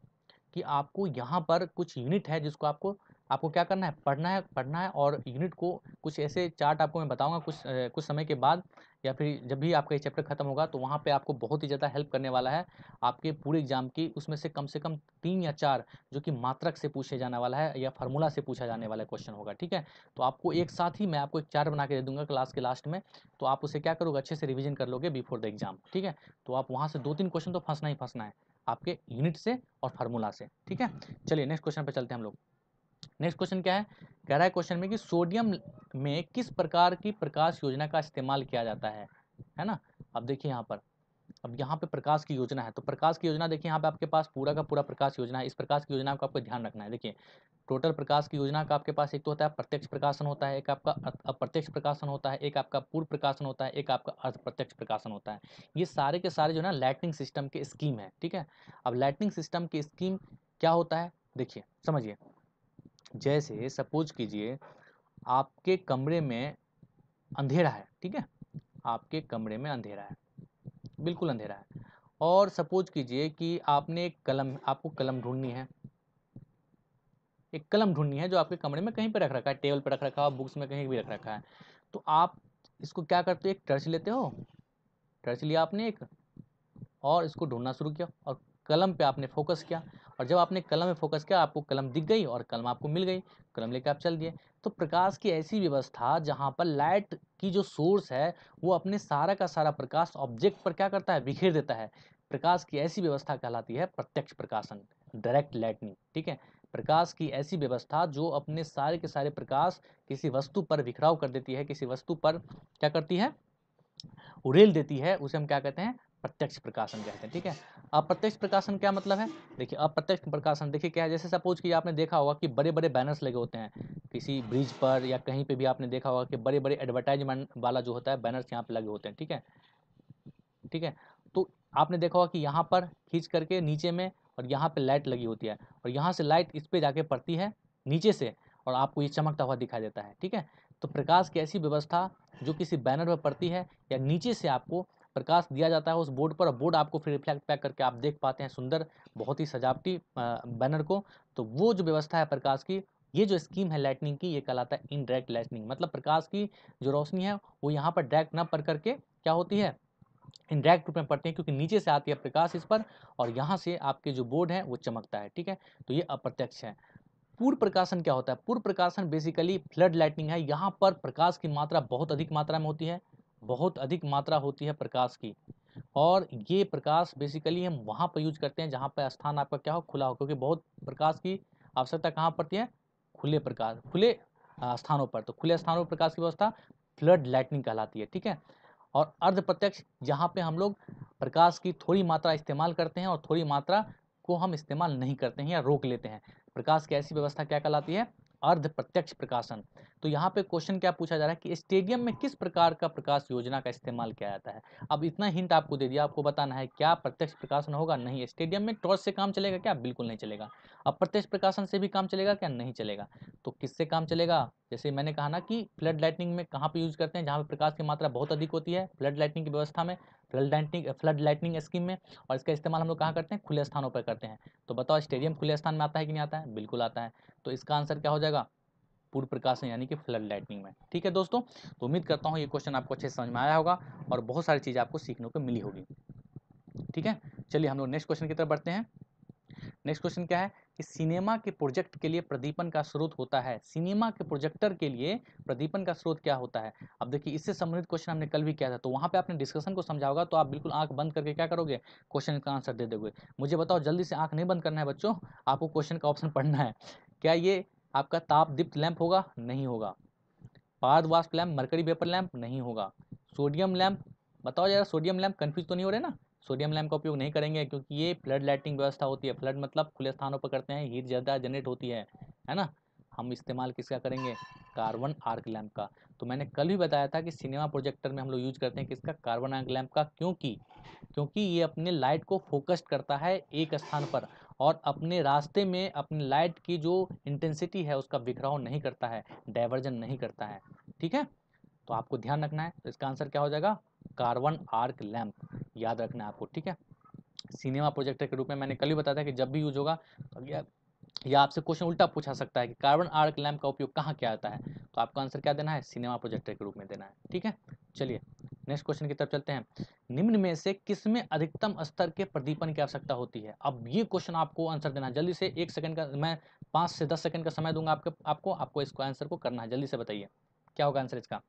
कि आपको यहाँ पर कुछ यूनिट है जिसको आपको आपको क्या करना है पढ़ना है पढ़ना है और यूनिट को कुछ ऐसे चार्ट आपको मैं बताऊंगा कुछ ए, कुछ समय के बाद या फिर जब भी आपका ये चैप्टर खत्म होगा तो वहाँ पे आपको बहुत ही ज़्यादा हेल्प करने वाला है आपके पूरे एग्जाम की उसमें से कम से कम तीन या चार जो कि मात्रक से पूछे जाने वाला है या फार्मूला से पूछा जाने वाला क्वेश्चन होगा ठीक है तो आपको एक साथ ही मैं आपको एक चार्ट बना के दे दूंगा क्लास के लास्ट में तो आप उसे क्या करोगे अच्छे से रिविजन कर लोगे बिफोर द एग्जाम ठीक है तो आप वहाँ से दो तीन क्वेश्चन तो फंसना ही फंसना है आपके यूनिट से और फार्मूला से ठीक है चलिए नेक्स्ट क्वेश्चन पर चलते हैं हम लोग नेक्स्ट क्वेश्चन क्या है कह रहा है क्वेश्चन में कि सोडियम में किस प्रकार की प्रकाश योजना का इस्तेमाल किया जाता है है ना अब देखिए यहाँ पर अब यहाँ पे प्रकाश की योजना है तो प्रकाश की योजना देखिए यहाँ पे आपके पास पूरा का पूरा प्रकाश योजना है इस प्रकाश की योजना का आपको ध्यान रखना है देखिए टोटल प्रकाश की योजना का आपके पास एक तो होता है प्रत्यक्ष प्रकाशन होता है एक आपका अप्रत्यक्ष प्रकाशन होता है एक आपका पूर्व प्रकाशन होता है एक आपका अर्ध प्रत्यक्ष प्रकाशन होता है ये सारे के सारे जो ना लाइटनिंग सिस्टम के स्कीम है ठीक है अब लाइटनिंग सिस्टम की स्कीम क्या होता है देखिए समझिए जैसे सपोज कीजिए आपके कमरे में अंधेरा है ठीक है आपके कमरे में अंधेरा है बिल्कुल अंधेरा है और सपोज कीजिए कि आपने एक कलम आपको कलम ढूंढनी है एक कलम ढूंढनी है जो आपके कमरे में कहीं पर रख रखा है टेबल पर रख रखा है बुक्स में कहीं भी रख रखा है तो आप इसको क्या करते हो एक टर्च लेते हो टर्च लिया आपने एक और इसको ढूंढना शुरू किया और कलम पे आपने फोकस किया और जब आपने कलम में फोकस किया आपको कलम दिख गई और कलम आपको मिल गई कलम लेकर आप चल दिए तो प्रकाश की ऐसी व्यवस्था जहाँ पर लाइट की जो सोर्स है वो अपने सारा का सारा प्रकाश ऑब्जेक्ट पर क्या करता है बिखेर देता है प्रकाश की ऐसी व्यवस्था कहलाती है प्रत्यक्ष प्रकाशन डायरेक्ट लाइटनिंग ठीक है प्रकाश की ऐसी व्यवस्था जो अपने सारे के सारे प्रकाश किसी वस्तु पर बिखराव कर देती है किसी वस्तु पर क्या करती है उरेल देती है उसे हम क्या कहते हैं प्रत्यक्ष प्रकाशन कहते हैं ठीक है अप्रत्यक्ष प्रकाशन क्या मतलब है देखिए अप्रत्यक्ष प्रकाशन देखिए क्या है जैसे सपोज कि आपने देखा होगा कि बड़े बड़े बैनर्स लगे होते हैं किसी ब्रिज पर या कहीं पे भी आपने देखा होगा कि बड़े बड़े एडवर्टाइजमेंट वाला जो होता है बैनर्स यहाँ पे लगे होते हैं ठीक है ठीक है तो आपने देखा होगा कि यहाँ पर खींच करके नीचे में और यहाँ पर लाइट लगी होती है और यहाँ से लाइट इस पर जाके पड़ती है नीचे से और आपको ये चमकता हुआ दिखाई देता है ठीक है तो प्रकाश की ऐसी व्यवस्था जो किसी बैनर पर पड़ती है या नीचे से आपको प्रकाश दिया जाता है उस बोर्ड पर बोर्ड आपको फिर रिफ्लेक्ट पैक करके आप देख पाते हैं सुंदर बहुत ही सजावटी बैनर को तो वो जो व्यवस्था है प्रकाश की ये जो स्कीम है लाइटनिंग की ये कहलाता है इनडायरेक्ट लाइटनिंग मतलब प्रकाश की जो रोशनी है वो यहाँ पर डायरेक्ट न पड़ करके क्या होती है इनडायरेक्ट रूप में पड़ते हैं क्योंकि नीचे से आती है प्रकाश इस पर और यहाँ से आपके जो बोर्ड है वो चमकता है ठीक है तो ये अप्रत्यक्ष है पूर्व प्रकाशन क्या होता है पूर्व प्रकाशन बेसिकली फ्लड लाइटनिंग है यहाँ पर प्रकाश की मात्रा बहुत अधिक मात्रा में होती है बहुत अधिक मात्रा होती है प्रकाश की और ये प्रकाश बेसिकली हम वहाँ पर यूज करते हैं जहाँ पर स्थान आपका क्या हो खुला हो क्योंकि बहुत प्रकाश की आवश्यकता कहाँ पड़ती है खुले प्रकाश खुले स्थानों पर तो खुले स्थानों पर प्रकाश की व्यवस्था फ्लड लाइटनिंग कहलाती है ठीक है और अर्ध प्रत्यक्ष जहाँ पे हम लोग प्रकाश की थोड़ी मात्रा इस्तेमाल करते हैं और थोड़ी मात्रा को हम इस्तेमाल नहीं करते हैं या रोक लेते हैं प्रकाश की ऐसी व्यवस्था क्या कहलाती है अर्ध प्रत्यक्ष प्रकाशन तो यहाँ पे क्वेश्चन क्या पूछा जा रहा है कि स्टेडियम में किस प्रकार का प्रकाश योजना का इस्तेमाल किया जाता है अब इतना हिंट आपको दे दिया आपको बताना है क्या प्रत्यक्ष प्रकाशन होगा नहीं स्टेडियम में टॉर्च से काम चलेगा क्या बिल्कुल नहीं चलेगा अब प्रत्यक्ष प्रकाशन से भी काम चलेगा क्या नहीं चलेगा तो किससे काम चलेगा जैसे मैंने कहा ना कि फ्लड लाइटनिंग में कहाँ पर यूज़ करते हैं जहाँ पर प्रकाश की मात्रा बहुत अधिक होती है फ्लड लाइटनिंग की व्यवस्था में flood lightning flood lightning scheme में और इसका इस्तेमाल हम लोग कहाँ करते हैं खुले स्थानों पर करते हैं तो बताओ स्टेडियम खुले स्थान में आता है कि नहीं आता है बिल्कुल आता है तो इसका आंसर क्या हो जाएगा पूर्व प्रकाशन यानी कि फ्लड लाइटनिंग में ठीक है दोस्तों तो उम्मीद करता हूँ ये क्वेश्चन आपको अच्छे से समझ में आया होगा और बहुत सारी चीज़ आपको सीखने को मिली होगी ठीक है चलिए हम लोग नेक्स्ट क्वेश्चन की तरफ बढ़ते हैं नेक्स्ट क्वेश्चन क्या है कि सिनेमा के प्रोजेक्ट के लिए प्रदीपन का स्रोत होता है सिनेमा के प्रोजेक्टर के लिए प्रदीपन का स्रोत क्या होता है अब देखिए इससे संबंधित क्वेश्चन हमने कल भी किया था तो वहाँ पे आपने डिस्कशन को समझा होगा तो आप बिल्कुल आंख बंद करके क्या करोगे क्वेश्चन का आंसर दे दोगे मुझे बताओ जल्दी से आंख नहीं बंद करना है बच्चों आपको क्वेश्चन का ऑप्शन पढ़ना है क्या ये आपका ताप दीप्त लैंप होगा नहीं होगा पारद वाष्प लैम्प मरकरी वेपर लैम्प नहीं होगा सोडियम लैम्प बताओ जरा सोडियम लैम्प कन्फ्यूज तो नहीं हो रहे ना सोडियम लैम्प का उपयोग नहीं करेंगे क्योंकि ये फ्लड लाइटिंग व्यवस्था होती है फ्लड मतलब खुले स्थानों पर करते हैं हीट ज़्यादा जनरेट होती है है ना हम इस्तेमाल किसका करेंगे कार्बन आर्क लैम्प का तो मैंने कल भी बताया था कि सिनेमा प्रोजेक्टर में हम लोग यूज करते हैं किसका कार्बन आर्क लैम्प का क्योंकि क्योंकि ये अपने लाइट को फोकस्ड करता है एक स्थान पर और अपने रास्ते में अपने लाइट की जो इंटेंसिटी है उसका बिखराव नहीं करता है डाइवर्जन नहीं करता है ठीक है तो आपको ध्यान रखना है तो इसका आंसर क्या हो जाएगा कार्बन आर्क लैम्प याद रखना है आपको ठीक है सिनेमा प्रोजेक्टर के रूप में मैंने कल ही बताया था कि जब भी यूज होगा या, या आपसे क्वेश्चन उल्टा पूछा सकता है कि कार्बन आर्क लैम्प का उपयोग कहाँ किया जाता है तो आपको आंसर क्या देना है सिनेमा प्रोजेक्टर के रूप में देना है ठीक है चलिए नेक्स्ट क्वेश्चन की तरफ चलते हैं निम्न में से किस में अधिकतम स्तर के प्रदीपन की आवश्यकता होती है अब ये क्वेश्चन आपको आंसर देना है जल्दी से एक सेकंड का मैं पाँच से दस सेकंड का समय दूंगा आपके आपको आपको इसको आंसर को करना है जल्दी से बताइए क्या होगा आंसर इसका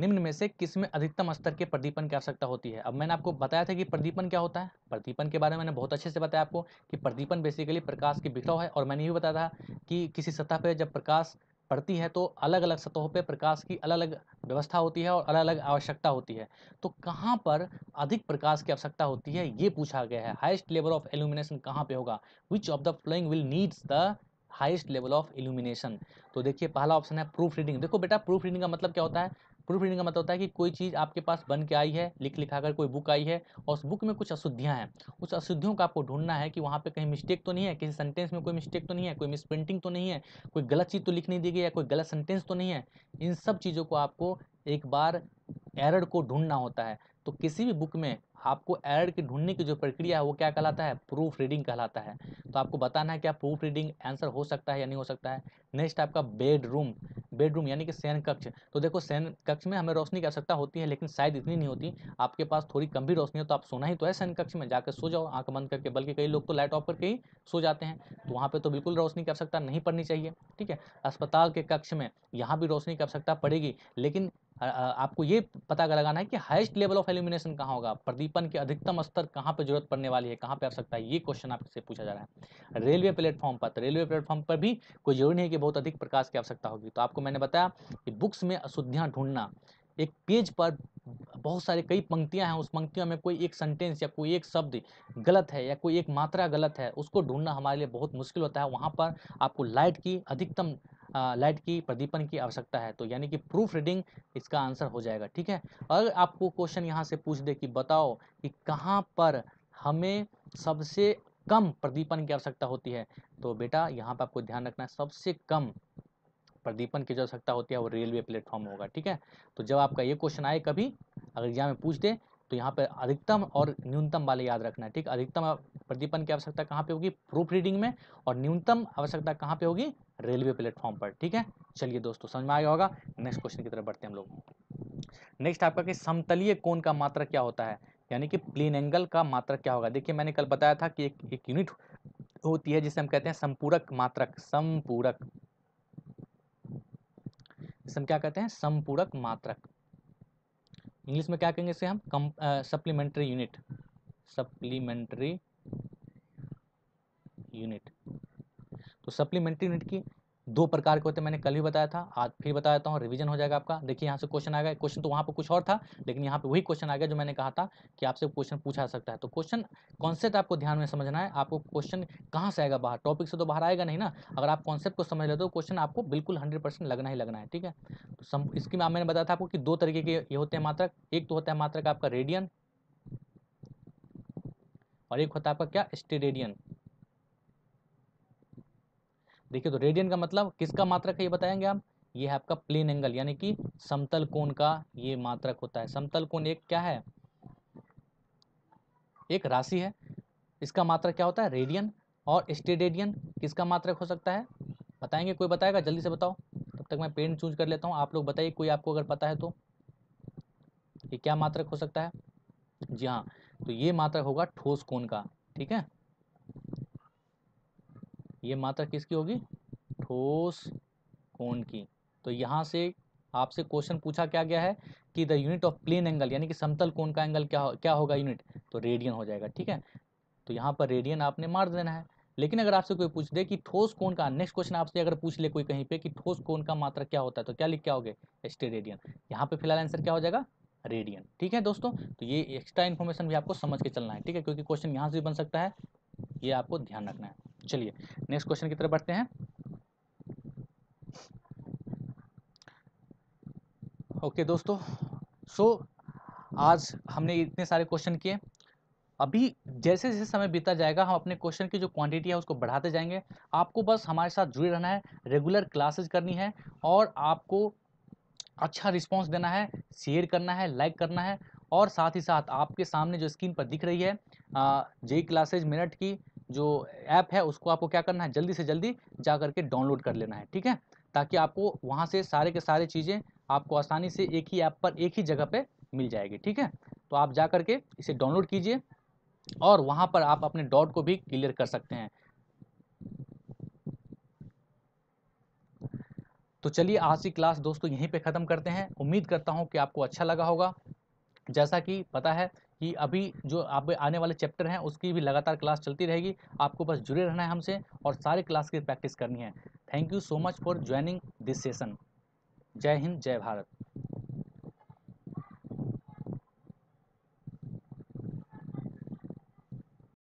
निम्न में से किस में अधिकतम स्तर के प्रदीपन की आवश्यकता होती है अब मैंने आपको बताया था कि प्रदीपन क्या होता है प्रदीपन के बारे में मैंने बहुत अच्छे से बताया आपको कि प्रदीपन बेसिकली प्रकाश की बिखराव है और मैंने ये बताया था कि किसी सतह पर जब प्रकाश पड़ती है तो अलग अलग सतहों पर प्रकाश की अलग अलग व्यवस्था होती है और अलग अलग आवश्यकता होती है तो कहाँ पर अधिक प्रकाश की आवश्यकता होती है ये पूछा गया है हाइस्ट लेवल ऑफ एल्यूमिनेशन कहाँ पर होगा which of the following will needs the highest level of illumination तो देखिए पहला ऑप्शन है प्रूफ रीडिंग देखो बेटा प्रूफ रीडिंग का मतलब क्या होता है प्रूफ रीडिंग का मतलब होता है कि कोई चीज़ आपके पास बन के आई है लिख लिखा कर कोई बुक आई है और उस बुक में कुछ अशुद्धियाँ हैं उस अशुद्धियों का आपको ढूंढना है कि वहाँ पे कहीं मिस्टेक तो नहीं है किसी सेंटेंस में कोई मिस्टेक तो नहीं है कोई मिस प्रिंटिंग तो नहीं है कोई गलत चीज़ तो लिख नहीं दी गई है कोई गलत सेंटेंस तो नहीं है इन सब चीज़ों को आपको एक बार एरर को ढूंढना होता है तो किसी भी बुक में आपको एरर के ढूंढने की जो प्रक्रिया है वो क्या कहलाता है प्रूफ रीडिंग कहलाता है तो आपको बताना है क्या प्रूफ रीडिंग आंसर हो सकता है या नहीं हो सकता है नेक्स्ट आपका बेडरूम बेडरूम यानी कि सैन कक्ष तो देखो सैन कक्ष में हमें रोशनी की आवश्यकता होती है लेकिन शायद इतनी नहीं होती आपके पास थोड़ी कम भी रोशनी हो तो आप सोना ही तो है सैन कक्ष में जाकर सो जाओ आँख बंद करके बल्कि कई लोग तो लाइट ऑफ करके ही सो जाते हैं तो वहाँ पर तो बिल्कुल रोशनी की आवश्यकता नहीं पड़नी चाहिए ठीक है अस्पताल के कक्ष में यहाँ भी रोशनी की आवश्यकता पड़ेगी लेकिन आपको ये पता लगाना है कि हाईएस्ट लेवल ऑफ एल्यूमिनेशन कहाँ होगा प्रदीपन के अधिकतम स्तर कहाँ पर जरूरत पड़ने वाली है कहाँ पर आवश्यकता है ये क्वेश्चन आपसे पूछा जा रहा है रेलवे प्लेटफॉर्म पर रेलवे प्लेटफॉर्म पर भी कोई जरूरी नहीं है कि बहुत अधिक प्रकाश की आवश्यकता होगी तो आपको मैंने बताया कि बुक्स में अशुद्धियाँ ढूंढना एक पेज पर बहुत सारे कई पंक्तियां हैं उस पंक्तियों में कोई एक सेंटेंस या कोई एक शब्द गलत है या कोई एक मात्रा गलत है उसको ढूंढना हमारे लिए बहुत मुश्किल होता है वहाँ पर आपको लाइट की अधिकतम लाइट की प्रदीपन की आवश्यकता है तो यानी कि प्रूफ रीडिंग इसका आंसर हो जाएगा ठीक है अगर आपको क्वेश्चन यहाँ से पूछ दे कि बताओ कि कहाँ पर हमें सबसे कम प्रदीपन की आवश्यकता होती है तो बेटा यहाँ पर आपको ध्यान रखना है सबसे कम प्रदीपन की जो आवश्यकता होती है वो रेलवे प्लेटफॉर्म होगा ठीक है तो जब आपका ये क्वेश्चन आए कभी अगर एग्जाम में पूछ दे तो यहाँ पर अधिकतम और न्यूनतम वाले याद रखना है ठीक अधिकतम प्रदीपन की आवश्यकता कहाँ पे होगी प्रूफ रीडिंग में और न्यूनतम आवश्यकता कहाँ पे होगी रेलवे प्लेटफॉर्म पर ठीक है चलिए दोस्तों समझ में आया होगा नेक्स्ट क्वेश्चन की तरफ बढ़ते हैं हम लोग नेक्स्ट आपका कि समतलीय कोण का मात्रा क्या होता है यानी कि प्लेन एंगल का मात्रक क्या होगा देखिए मैंने कल बताया था कि एक एक यूनिट होती है जिसे हम कहते हैं संपूरक मात्रक संपूरक इसे हम क्या कहते हैं संपूरक मात्रक इंग्लिश में क्या कहेंगे इसे हम कम सप्लीमेंट्री यूनिट सप्लीमेंट्री यूनिट तो सप्लीमेंट्री नीट की दो प्रकार के होते हैं मैंने कल भी बताया था आज फिर बता देता हूँ रिवीजन हो जाएगा आपका देखिए यहाँ से क्वेश्चन आ गया क्वेश्चन तो वहाँ पर कुछ और था लेकिन यहाँ पे वही क्वेश्चन आ गया जो मैंने कहा था कि आपसे क्वेश्चन पूछा सकता है तो क्वेश्चन कॉन्सेप्ट आपको ध्यान में समझना है आपको क्वेश्चन कहाँ से आएगा बाहर टॉपिक से तो बाहर आएगा नहीं ना अगर आप कॉन्सेप्ट को समझ लेते हो क्वेश्चन तो आपको बिल्कुल हंड्रेड लगना ही लगना है ठीक है तो इसकी मैंने बताया था आपको कि दो तरीके के ये होते हैं मात्रक एक तो होता है मात्रक आपका रेडियन और एक होता है आपका क्या स्टेरेडियन देखिए तो रेडियन का मतलब किसका मात्रक है ये बताएंगे हम ये है आपका प्लेन एंगल यानी कि समतल कोण का ये मात्रक होता है समतल कोण एक क्या है एक राशि है इसका मात्रक क्या होता है रेडियन और स्टेडेडियन किसका मात्रक हो सकता है बताएंगे कोई बताएगा जल्दी से बताओ तब तक मैं पेन चूज कर लेता हूँ आप लोग बताइए कोई आपको अगर पता है तो ये क्या मात्रक हो सकता है जी हाँ तो ये मात्रक होगा ठोस कोण का ठीक है ये मात्रा किसकी होगी ठोस कोण की तो यहाँ से आपसे क्वेश्चन पूछा क्या गया है कि the unit of plane angle यानी कि समतल कोण का एंगल क्या हो, क्या होगा यूनिट तो रेडियन हो जाएगा ठीक है तो यहाँ पर रेडियन आपने मार देना है लेकिन अगर आपसे कोई पूछ दे कि ठोस कोण का नेक्स्ट क्वेश्चन आपसे अगर पूछ ले कोई कहीं पे कि ठोस कोण का मात्रा क्या होता है तो क्या लिख क्या हो गया रेडियन यहाँ पे फिलहाल आंसर क्या हो जाएगा रेडियन ठीक है दोस्तों तो ये एक्स्ट्रा इन्फॉर्मेशन भी आपको समझ के चलना है ठीक है क्योंकि क्वेश्चन यहाँ से भी बन सकता है ये आपको ध्यान रखना है चलिए नेक्स्ट क्वेश्चन की तरफ बढ़ते हैं ओके okay, दोस्तों सो so, आज हमने इतने सारे क्वेश्चन किए अभी जैसे जैसे समय बीता जाएगा हम अपने क्वेश्चन की जो क्वांटिटी है उसको बढ़ाते जाएंगे आपको बस हमारे साथ जुड़े रहना है रेगुलर क्लासेस करनी है और आपको अच्छा रिस्पॉन्स देना है शेयर करना है लाइक करना है और साथ ही साथ आपके सामने जो स्क्रीन पर दिख रही है जे क्लासेज मेरठ की जो ऐप है उसको आपको क्या करना है जल्दी से जल्दी जा करके डाउनलोड कर लेना है ठीक है ताकि आपको वहाँ से सारे के सारे चीज़ें आपको आसानी से एक ही ऐप पर एक ही जगह पर मिल जाएगी ठीक है तो आप जा करके इसे डाउनलोड कीजिए और वहाँ पर आप अपने डॉट को भी क्लियर कर सकते हैं तो चलिए आज की क्लास दोस्तों यहीं पे ख़त्म करते हैं उम्मीद करता हूँ कि आपको अच्छा लगा होगा जैसा कि पता है कि अभी जो आप आने वाले चैप्टर हैं उसकी भी लगातार क्लास चलती रहेगी आपको बस जुड़े रहना है हमसे और सारे क्लास की प्रैक्टिस करनी है thank you so much for joining this session जय हिंद जय भारत